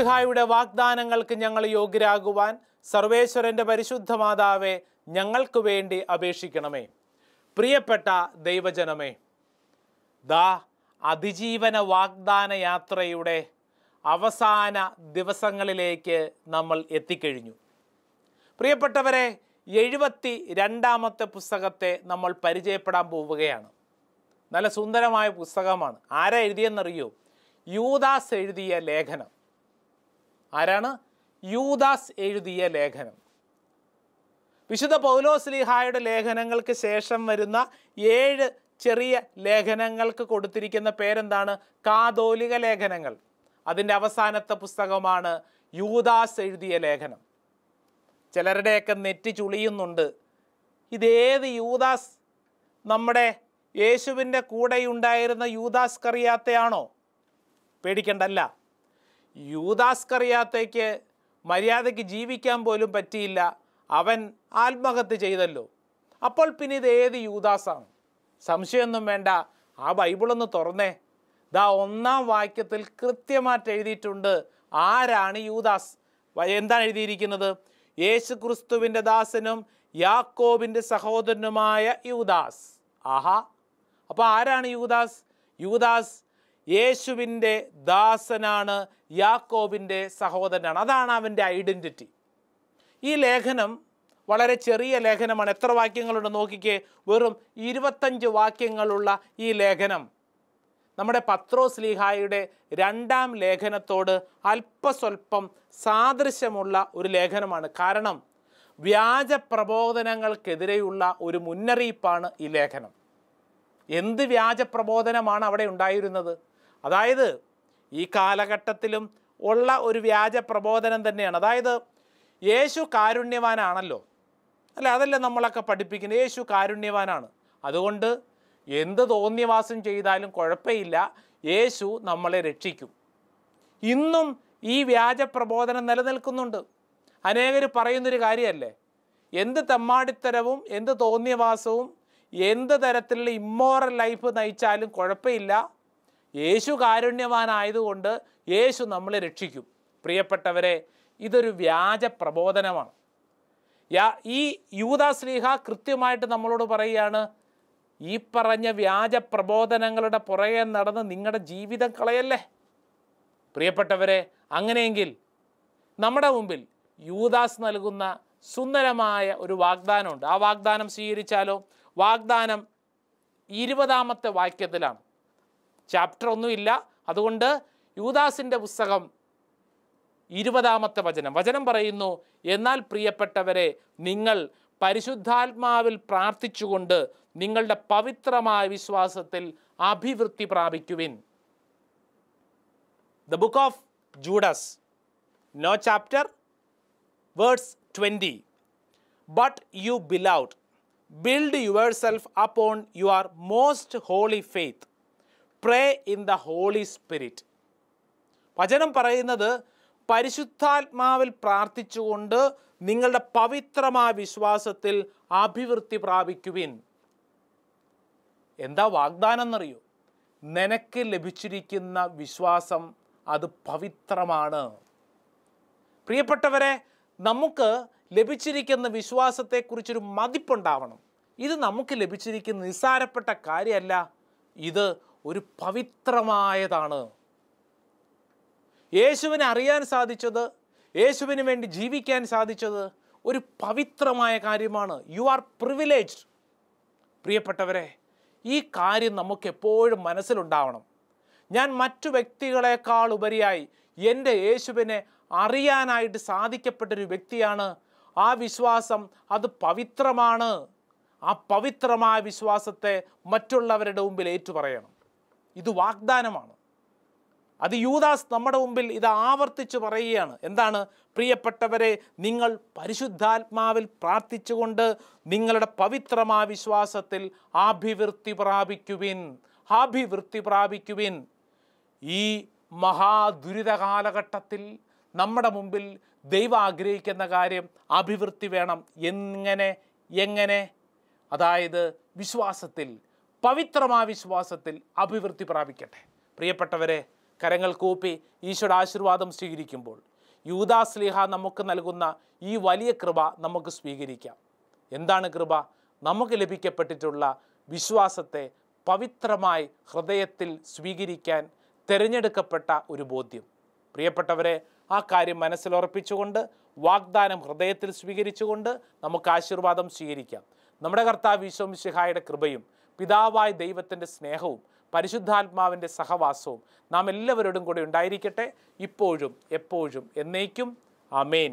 മിശിഹായുടെ വാഗ്ദാനങ്ങൾക്ക് ഞങ്ങൾ യോഗ്യരാകുവാൻ സർവേശ്വരൻ്റെ പരിശുദ്ധ മാതാവെ ഞങ്ങൾക്ക് വേണ്ടി അപേക്ഷിക്കണമേ പ്രിയപ്പെട്ട ദൈവജനമേ ദാ അതിജീവന വാഗ്ദാന യാത്രയുടെ അവസാന ദിവസങ്ങളിലേക്ക് നമ്മൾ എത്തിക്കഴിഞ്ഞു പ്രിയപ്പെട്ടവരെ എഴുപത്തി രണ്ടാമത്തെ പുസ്തകത്തെ നമ്മൾ പരിചയപ്പെടാൻ പോവുകയാണ് നല്ല സുന്ദരമായ പുസ്തകമാണ് ആരാ എഴുതിയെന്നറിയോ യൂദാസ് എഴുതിയ ലേഖനം ആരാണ് യൂദാസ് എഴുതിയ ലേഖനം വിശുദ്ധ പൗലോസ്ലിഹായുടെ ലേഖനങ്ങൾക്ക് ശേഷം വരുന്ന ഏഴ് ചെറിയ ലേഖനങ്ങൾക്ക് കൊടുത്തിരിക്കുന്ന പേരെന്താണ് കാതോലിക ലേഖനങ്ങൾ അതിൻ്റെ അവസാനത്തെ പുസ്തകമാണ് യൂദാസ് എഴുതിയ ലേഖനം ചിലരുടെയൊക്കെ നെറ്റി ചുളിയുന്നുണ്ട് ഇതേത് യൂദാസ് നമ്മുടെ യേശുവിൻ്റെ കൂടെയുണ്ടായിരുന്ന യൂദാസ് കറിയാത്തയാണോ പേടിക്കണ്ടല്ല യൂദാസ്കറിയാത്തേക്ക് മര്യാദയ്ക്ക് ജീവിക്കാൻ പോലും പറ്റിയില്ല അവൻ ആത്മഹത്യ ചെയ്തല്ലോ അപ്പോൾ പിന്നെ ഇത് ഏത് യൂദാസാണ് സംശയമൊന്നും വേണ്ട ആ ബൈബിളൊന്ന് തുറന്നേ ദാ ഒന്നാം വാക്യത്തിൽ കൃത്യമായിട്ട് എഴുതിയിട്ടുണ്ട് ആരാണ് യൂദാസ് എന്താണ് എഴുതിയിരിക്കുന്നത് യേശു ക്രിസ്തുവിൻ്റെ ദാസനും യാക്കോബിൻ്റെ സഹോദരനുമായ യൂദാസ് ആഹാ അപ്പോൾ ആരാണ് യൂദാസ് യൂദാസ് യേശുവിൻ്റെ ദാസനാണ് യാക്കോബിൻ്റെ സഹോദരനാണ് അതാണ് അവൻ്റെ ഐഡൻറ്റിറ്റി ഈ ലേഖനം വളരെ ചെറിയ ലേഖനമാണ് എത്ര വാക്യങ്ങളുണ്ട് നോക്കിക്കേ വെറും ഇരുപത്തഞ്ച് വാക്യങ്ങളുള്ള ഈ ലേഖനം നമ്മുടെ പത്രോസ് ലീഹായുടെ രണ്ടാം ലേഖനത്തോട് അല്പസ്വല്പം സാദൃശ്യമുള്ള ഒരു ലേഖനമാണ് കാരണം വ്യാജ പ്രബോധനങ്ങൾക്കെതിരെയുള്ള ഒരു മുന്നറിയിപ്പാണ് ഈ ലേഖനം എന്ത് വ്യാജ പ്രബോധനമാണ് അവിടെ ഉണ്ടായിരുന്നത് അതായത് ഈ കാലഘട്ടത്തിലും ഉള്ള ഒരു വ്യാജ പ്രബോധനം തന്നെയാണ് അതായത് യേശു കാരുണ്യവാനാണല്ലോ അല്ല അതല്ല നമ്മളൊക്കെ പഠിപ്പിക്കുന്നത് യേശു കാരുണ്യവാനാണ് അതുകൊണ്ട് എന്ത് തോന്നിയവാസം ചെയ്താലും കുഴപ്പമില്ല യേശു നമ്മളെ രക്ഷിക്കും ഇന്നും ഈ വ്യാജ പ്രബോധനം നിലനിൽക്കുന്നുണ്ട് അനേകർ പറയുന്നൊരു കാര്യമല്ലേ എന്ത് തെമ്മാടിത്തരവും എന്ത് തോന്നിയവാസവും എന്ത് തരത്തിലുള്ള ഇമ്മോറൽ ലൈഫ് നയിച്ചാലും കുഴപ്പമില്ല യേശു കാരുണ്യവാനായതുകൊണ്ട് യേശു നമ്മളെ രക്ഷിക്കും പ്രിയപ്പെട്ടവരെ ഇതൊരു വ്യാജ പ്രബോധനമാണ് യാ ഈ യൂത ശ്രീഹ കൃത്യമായിട്ട് നമ്മളോട് പറയുകയാണ് ഈ പറഞ്ഞ വ്യാജ പ്രബോധനങ്ങളുടെ പുറകെ നടന്ന് നിങ്ങളുടെ ജീവിതം കളയല്ലേ പ്രിയപ്പെട്ടവരെ അങ്ങനെയെങ്കിൽ നമ്മുടെ മുമ്പിൽ യൂദാസ് നൽകുന്ന സുന്ദരമായ ഒരു വാഗ്ദാനമുണ്ട് ആ വാഗ്ദാനം സ്വീകരിച്ചാലോ വാഗ്ദാനം ഇരുപതാമത്തെ വാക്യത്തിലാണ് ചാപ്റ്റർ ഒന്നുമില്ല അതുകൊണ്ട് യൂദാസിൻ്റെ പുസ്തകം ഇരുപതാമത്തെ വചനം വചനം പറയുന്നു എന്നാൽ പ്രിയപ്പെട്ടവരെ നിങ്ങൾ പരിശുദ്ധാത്മാവിൽ പ്രാർത്ഥിച്ചുകൊണ്ട് നിങ്ങളുടെ പവിത്രമായ വിശ്വാസത്തിൽ അഭിവൃദ്ധി പ്രാപിക്കുവിൻ the book of Jude's no chapter words twenty but you beloved build your self upon our most holy faith pray in the Holy Spirit വചനം പറയുന്നത് പരിശുദ്ധാത്മാവിൽ പ്രാർത്ഥിച്ചുകൊണ്ട് നിങ്ങളുടെ പവിത്രമായ വിശ്വാസത്തിൽ അഭിവൃദ്ധി പ്രാപിക്കുവിൻ എന്താ വാഗ്ദാനം എന്നറിയോ നിനക്ക് ലഭിച്ചിരിക്കുന്ന വിശ്വാസം അത് പവിത്രമാണ് പ്രിയപ്പെട്ടവരെ നമുക്ക് ലഭിച്ചിരിക്കുന്ന വിശ്വാസത്തെക്കുറിച്ചൊരു മതിപ്പുണ്ടാവണം ഇത് നമുക്ക് ലഭിച്ചിരിക്കുന്ന നിസ്സാരപ്പെട്ട കാര്യമല്ല ഇത് ഒരു പവിത്രമായതാണ് യേശുവിനെ അറിയാൻ സാധിച്ചത് യേശുവിന് വേണ്ടി ജീവിക്കാൻ സാധിച്ചത് ഒരു പവിത്രമായ കാര്യമാണ് യു ആർ പ്രിവിലേജ് പ്രിയപ്പെട്ടവരെ ഈ കാര്യം നമുക്ക് എപ്പോഴും മനസ്സിലുണ്ടാവണം ഞാൻ മറ്റു വ്യക്തികളെക്കാൾ ഉപരിയായി എൻ്റെ യേശുവിനെ അറിയാനായിട്ട് സാധിക്കപ്പെട്ടൊരു വ്യക്തിയാണ് ആ വിശ്വാസം അത് പവിത്രമാണ് ആ പവിത്രമായ വിശ്വാസത്തെ മറ്റുള്ളവരുടെ മുമ്പിൽ ഏറ്റുപറയണം ഇത് വാഗ്ദാനമാണ് അത് യൂദാസ് നമ്മുടെ മുമ്പിൽ ഇത് ആവർത്തിച്ച് പറയുകയാണ് എന്താണ് പ്രിയപ്പെട്ടവരെ നിങ്ങൾ പരിശുദ്ധാത്മാവിൽ പ്രാർത്ഥിച്ചുകൊണ്ട് നിങ്ങളുടെ പവിത്രമായ വിശ്വാസത്തിൽ ആഭിവൃത്തി പ്രാപിക്കുവിൻ ആഭിവൃത്തി പ്രാപിക്കുവിൻ ഈ മഹാദുരിത കാലഘട്ടത്തിൽ നമ്മുടെ മുമ്പിൽ ദൈവം ആഗ്രഹിക്കുന്ന കാര്യം അഭിവൃത്തി വേണം എങ്ങനെ എങ്ങനെ അതായത് വിശ്വാസത്തിൽ പവിത്രമായ വിശ്വാസത്തിൽ അഭിവൃദ്ധി പ്രാപിക്കട്ടെ പ്രിയപ്പെട്ടവരെ കരങ്ങൾ കൂപ്പി ഈശ്വര ആശീർവാദം സ്വീകരിക്കുമ്പോൾ യൂദാസ്ലിഹ നമുക്ക് നൽകുന്ന ഈ വലിയ കൃപ നമുക്ക് സ്വീകരിക്കാം എന്താണ് കൃപ നമുക്ക് ലഭിക്കപ്പെട്ടിട്ടുള്ള വിശ്വാസത്തെ പവിത്രമായി ഹൃദയത്തിൽ സ്വീകരിക്കാൻ തിരഞ്ഞെടുക്കപ്പെട്ട ഒരു ബോധ്യം പ്രിയപ്പെട്ടവരെ ആ കാര്യം മനസ്സിലുറപ്പിച്ചുകൊണ്ട് വാഗ്ദാനം ഹൃദയത്തിൽ സ്വീകരിച്ചുകൊണ്ട് നമുക്ക് ആശീർവാദം സ്വീകരിക്കാം നമ്മുടെ കർത്താവ് ഈശോമിശിഹായുടെ കൃപയും പിതാവായ ദൈവത്തിൻ്റെ സ്നേഹവും പരിശുദ്ധാത്മാവിൻ്റെ സഹവാസവും നാം എല്ലാവരോടും കൂടെ ഉണ്ടായിരിക്കട്ടെ ഇപ്പോഴും എപ്പോഴും എന്നേക്കും അമേൻ